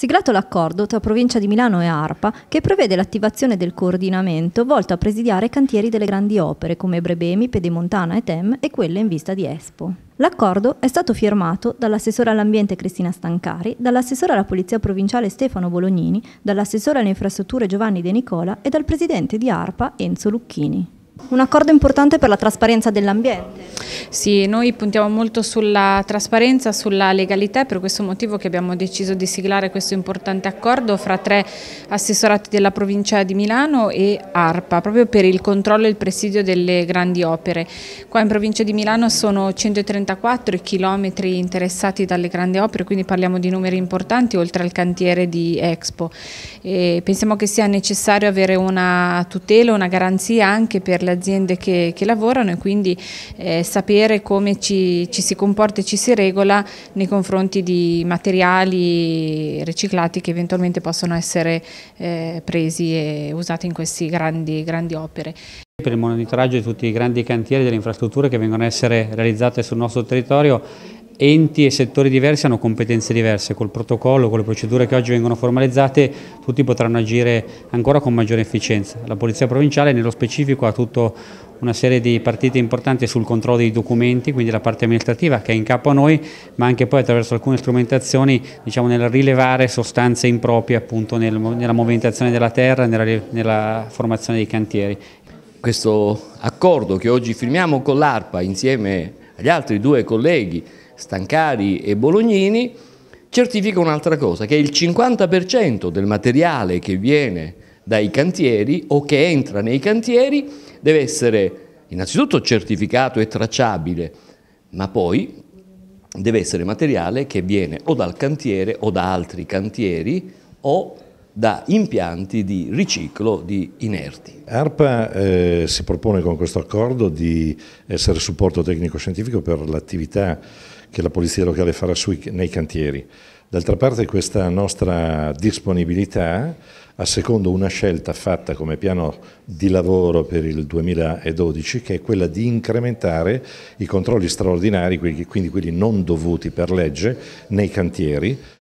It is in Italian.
siglato l'accordo tra Provincia di Milano e ARPA che prevede l'attivazione del coordinamento volto a presidiare i cantieri delle grandi opere come Brebemi, Pedemontana e Tem e quelle in vista di Expo. L'accordo è stato firmato dall'assessore all'ambiente Cristina Stancari, dall'assessore alla polizia provinciale Stefano Bolognini, dall'assessore alle infrastrutture Giovanni De Nicola e dal presidente di ARPA Enzo Lucchini. Un accordo importante per la trasparenza dell'ambiente. Sì, noi puntiamo molto sulla trasparenza, sulla legalità, per questo motivo che abbiamo deciso di siglare questo importante accordo fra tre assessorati della provincia di Milano e ARPA, proprio per il controllo e il presidio delle grandi opere. Qua in provincia di Milano sono 134 i chilometri interessati dalle grandi opere, quindi parliamo di numeri importanti oltre al cantiere di Expo. E pensiamo che sia necessario avere una tutela, una garanzia anche per le le aziende che, che lavorano e quindi eh, sapere come ci, ci si comporta e ci si regola nei confronti di materiali riciclati che eventualmente possono essere eh, presi e usati in queste grandi, grandi opere per il monitoraggio di tutti i grandi cantieri delle infrastrutture che vengono a essere realizzate sul nostro territorio enti e settori diversi hanno competenze diverse, col protocollo, con le procedure che oggi vengono formalizzate tutti potranno agire ancora con maggiore efficienza. La Polizia Provinciale nello specifico ha tutta una serie di partite importanti sul controllo dei documenti, quindi la parte amministrativa che è in capo a noi, ma anche poi attraverso alcune strumentazioni diciamo, nel rilevare sostanze improprie appunto nel, nella movimentazione della terra e nella, nella formazione dei cantieri. Questo accordo che oggi firmiamo con l'ARPA insieme agli altri due colleghi Stancari e Bolognini, certifica un'altra cosa, che il 50% del materiale che viene dai cantieri o che entra nei cantieri deve essere innanzitutto certificato e tracciabile, ma poi deve essere materiale che viene o dal cantiere o da altri cantieri o da impianti di riciclo di inerti. ARPA eh, si propone con questo accordo di essere supporto tecnico-scientifico per l'attività che la Polizia Locale farà sui, nei cantieri. D'altra parte questa nostra disponibilità a secondo una scelta fatta come piano di lavoro per il 2012 che è quella di incrementare i controlli straordinari, quindi quelli non dovuti per legge, nei cantieri.